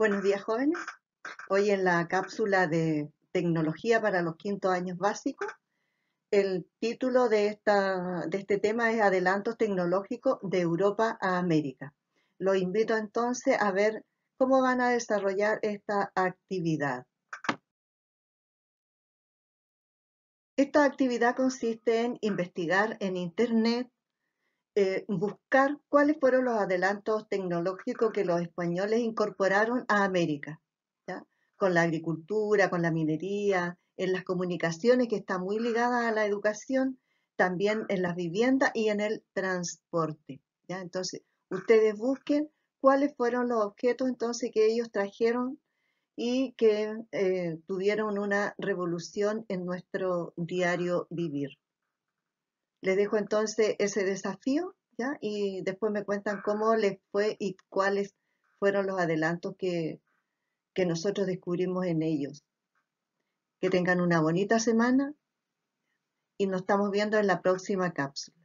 Buenos días jóvenes. Hoy en la cápsula de tecnología para los quintos años básicos, el título de, esta, de este tema es Adelantos tecnológicos de Europa a América. Los invito entonces a ver cómo van a desarrollar esta actividad. Esta actividad consiste en investigar en Internet eh, buscar cuáles fueron los adelantos tecnológicos que los españoles incorporaron a América, con la agricultura, con la minería, en las comunicaciones que está muy ligada a la educación, también en las viviendas y en el transporte. ¿ya? Entonces, ustedes busquen cuáles fueron los objetos entonces que ellos trajeron y que eh, tuvieron una revolución en nuestro diario vivir les dejo entonces ese desafío, ¿ya? Y después me cuentan cómo les fue y cuáles fueron los adelantos que nosotros descubrimos en ellos. Que tengan una bonita semana y nos estamos viendo en la próxima cápsula.